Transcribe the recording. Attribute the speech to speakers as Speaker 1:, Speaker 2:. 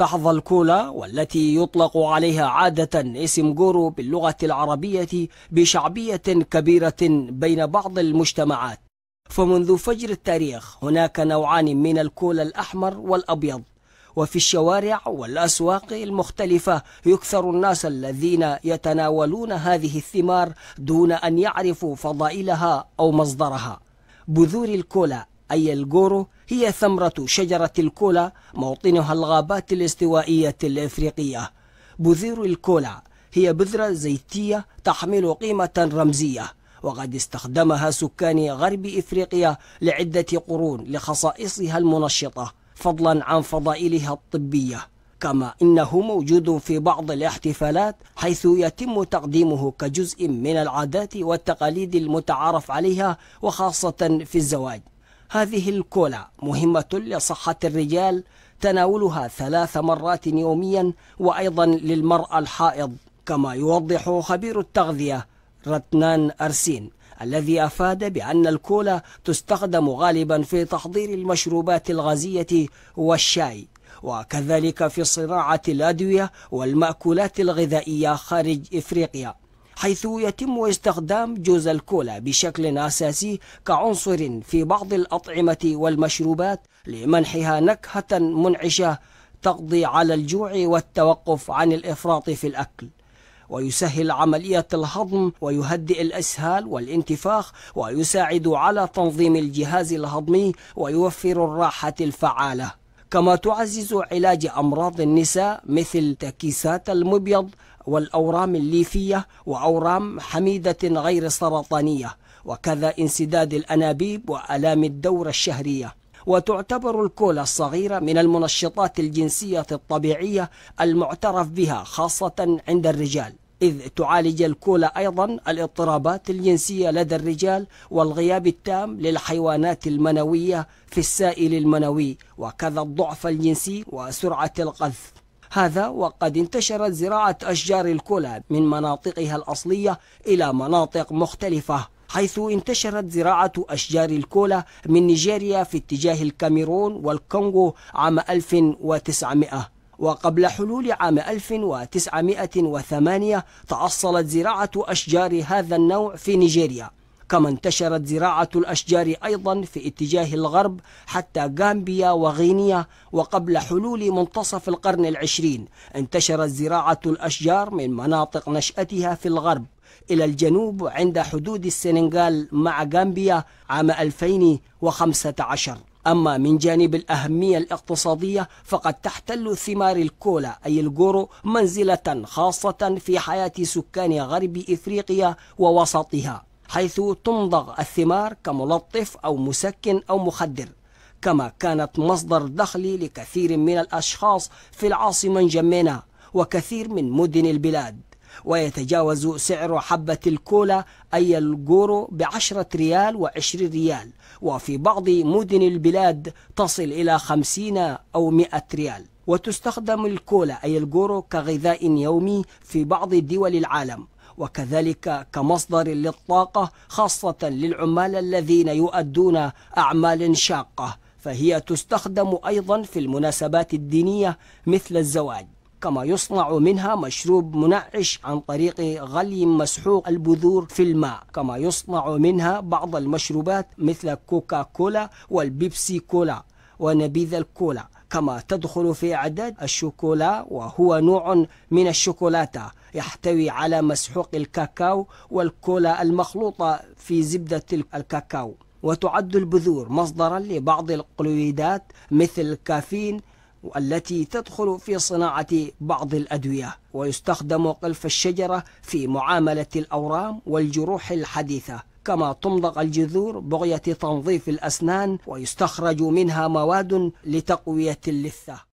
Speaker 1: تحظى الكولا والتي يطلق عليها عادة اسم جورو باللغة العربية بشعبية كبيرة بين بعض المجتمعات فمنذ فجر التاريخ هناك نوعان من الكولا الأحمر والأبيض وفي الشوارع والأسواق المختلفة يكثر الناس الذين يتناولون هذه الثمار دون أن يعرفوا فضائلها أو مصدرها بذور الكولا أي الجورو هي ثمرة شجرة الكولا موطنها الغابات الاستوائية الإفريقية بذور الكولا هي بذرة زيتية تحمل قيمة رمزية وقد استخدمها سكان غرب إفريقيا لعدة قرون لخصائصها المنشطة فضلا عن فضائلها الطبية كما إنه موجود في بعض الاحتفالات حيث يتم تقديمه كجزء من العادات والتقاليد المتعارف عليها وخاصة في الزواج هذه الكولا مهمة لصحة الرجال تناولها ثلاث مرات يوميا وأيضا للمرأة الحائض كما يوضح خبير التغذية رتنان أرسين الذي أفاد بأن الكولا تستخدم غالبا في تحضير المشروبات الغازية والشاي وكذلك في صناعة الأدوية والمأكولات الغذائية خارج إفريقيا حيث يتم استخدام جوز الكولا بشكل أساسي كعنصر في بعض الأطعمة والمشروبات لمنحها نكهة منعشة تقضي على الجوع والتوقف عن الإفراط في الأكل ويسهل عملية الهضم ويهدئ الأسهال والانتفاخ ويساعد على تنظيم الجهاز الهضمي ويوفر الراحة الفعالة كما تعزز علاج أمراض النساء مثل تكيسات المبيض والأورام الليفية وأورام حميدة غير سرطانية وكذا انسداد الأنابيب وألام الدورة الشهرية وتعتبر الكولا الصغيرة من المنشطات الجنسية الطبيعية المعترف بها خاصة عند الرجال إذ تعالج الكولا أيضا الاضطرابات الجنسية لدى الرجال والغياب التام للحيوانات المنوية في السائل المنوي وكذا الضعف الجنسي وسرعة القذف هذا وقد انتشرت زراعة أشجار الكولا من مناطقها الأصلية إلى مناطق مختلفة حيث انتشرت زراعة أشجار الكولا من نيجيريا في اتجاه الكاميرون والكونغو عام 1900 وقبل حلول عام 1908 تأصلت زراعة أشجار هذا النوع في نيجيريا كما انتشرت زراعة الأشجار أيضا في اتجاه الغرب حتى غامبيا وغينيا وقبل حلول منتصف القرن العشرين انتشرت زراعة الأشجار من مناطق نشأتها في الغرب إلى الجنوب عند حدود السنغال مع غامبيا عام 2015 أما من جانب الأهمية الاقتصادية فقد تحتل ثمار الكولا أي الجورو منزلة خاصة في حياة سكان غرب إفريقيا ووسطها حيث تمضغ الثمار كملطف أو مسكن أو مخدر كما كانت مصدر دخل لكثير من الأشخاص في العاصمة جمينا وكثير من مدن البلاد ويتجاوز سعر حبة الكولا أي الجورو بعشرة ريال وعشرين ريال وفي بعض مدن البلاد تصل إلى خمسين أو مئة ريال وتستخدم الكولا أي الجورو كغذاء يومي في بعض دول العالم وكذلك كمصدر للطاقة خاصة للعمال الذين يؤدون أعمال شاقة فهي تستخدم أيضا في المناسبات الدينية مثل الزواج كما يصنع منها مشروب منعش عن طريق غلي مسحوق البذور في الماء كما يصنع منها بعض المشروبات مثل كوكا كولا والبيبسي كولا ونبيذ الكولا كما تدخل في عدد الشوكولا وهو نوع من الشوكولاتة يحتوي على مسحوق الكاكاو والكولا المخلوطة في زبدة الكاكاو وتعد البذور مصدرا لبعض القلويدات مثل الكافين والتي تدخل في صناعة بعض الأدوية ويستخدم قلف الشجرة في معاملة الأورام والجروح الحديثة كما تمضغ الجذور بغية تنظيف الأسنان ويستخرج منها مواد لتقوية اللثة